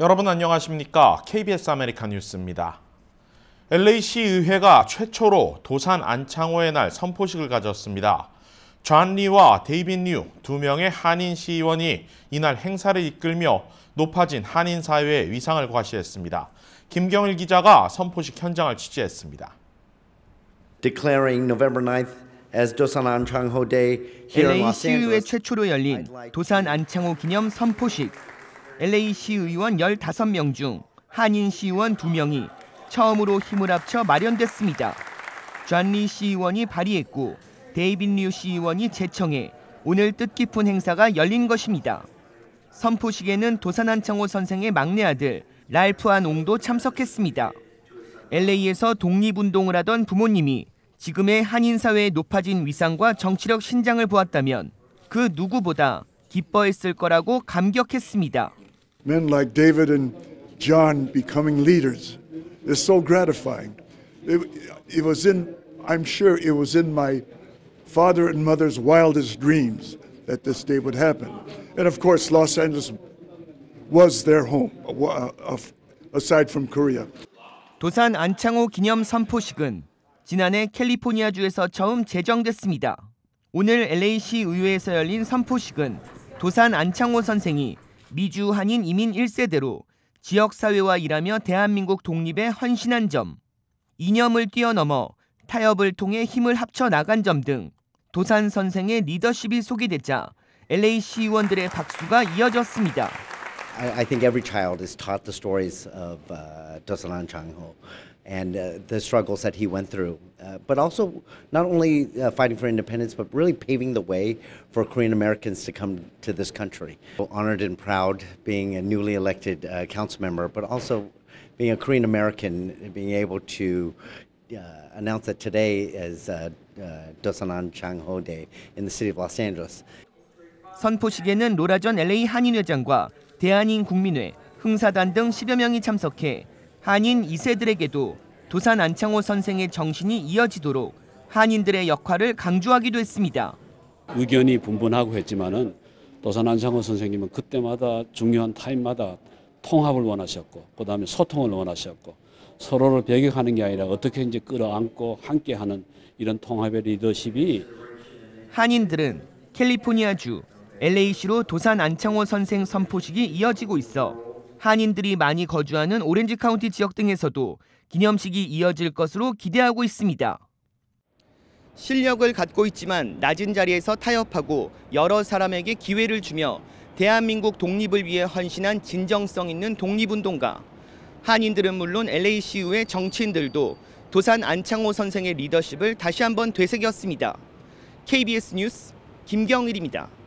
여러분 안녕하십니까? KBS 아메리칸 뉴스입니다. LAC 의회가 최초로 도산 안창호의 날 선포식을 가졌습니다. 존 리와 데이빈 류두 명의 한인 시의원이 이날 행사를 이끌며 높아진 한인 사회의 위상을 과시했습니다. 김경일 기자가 선포식 현장을 취재했습니다. Declaring November 9th as Dosan An Chang Ho Day here in Los Angeles. LA 시의회 최초로 열린 도산 안창호 기념 선포식. LA 시의원 15명 중 한인 시의원 2명이 처음으로 힘을 합쳐 마련됐습니다. 존리 시의원이 발의했고 데이빈 류 시의원이 제청해 오늘 뜻깊은 행사가 열린 것입니다. 선포식에는 도산한창호 선생의 막내 아들 랄프한 옹도 참석했습니다. LA에서 독립운동을 하던 부모님이 지금의 한인 사회의 높아진 위상과 정치력 신장을 보았다면 그 누구보다 기뻐했을 거라고 감격했습니다. Men like David and John becoming leaders is so gratifying. It, it was in, I'm sure it was in my father and mother's wildest dreams that this day would happen. And of course, Los Angeles was their home, uh, uh, aside from Korea. 도산 안창호 기념 선포식은 지난해 캘리포니아주에서 처음 제정됐습니다. 오늘 LA시 의회에서 열린 선포식은 도산 안창호 선생이 미주 한인 이민 1세대로 지역사회와 일하며 대한민국 독립에 헌신한 점, 이념을 뛰어넘어 타협을 통해 힘을 합쳐 나간 점 등 도산 선생의 리더십이 소개되자 LA시 의원들의 박수가 이어졌습니다. I, I, think every child is taught the stories of uh, Dosalan Changho and uh, the struggles that he went through, uh, but also not only uh, fighting for independence, but really paving the way for Korean Americans to come to this country. Honored and proud being a newly elected uh, council member, but also being a Korean American, being able to uh, announce that today is uh, uh, Dosanan Changho Day in the city of Los Angeles. 선포식에는 로라전 LA 한인회장과 대한인 국민회, 흥사단 등 10여 명이 참석해 한인 2세들에게도 도산 안창호 선생의 정신이 이어지도록 한인들의 역할을 강조하기도 했습니다. 의견이 분분하고 했지만은 도산 안창호 선생님은 그때마다 중요한 타임마다 통합을 원하셨고 그다음에 소통을 원하셨고 서로를 배격하는 게 아니라 어떻게 이제 끌어안고 함께하는 이런 통합의 리더십이 한인들은 캘리포니아주 l a 시로 도산 안창호 선생 선포식이 이어지고 있어 한인들이 많이 거주하는 오렌지 카운티 지역 등에서도 기념식이 이어질 것으로 기대하고 있습니다. 실력을 갖고 있지만 낮은 자리에서 타협하고 여러 사람에게 기회를 주며 대한민국 독립을 위해 헌신한 진정성 있는 독립운동가. 한인들은 물론 l a 시의 정치인들도 도산 안창호 선생의 리더십을 다시 한번 되새겼습니다. KBS 뉴스 김경일입니다.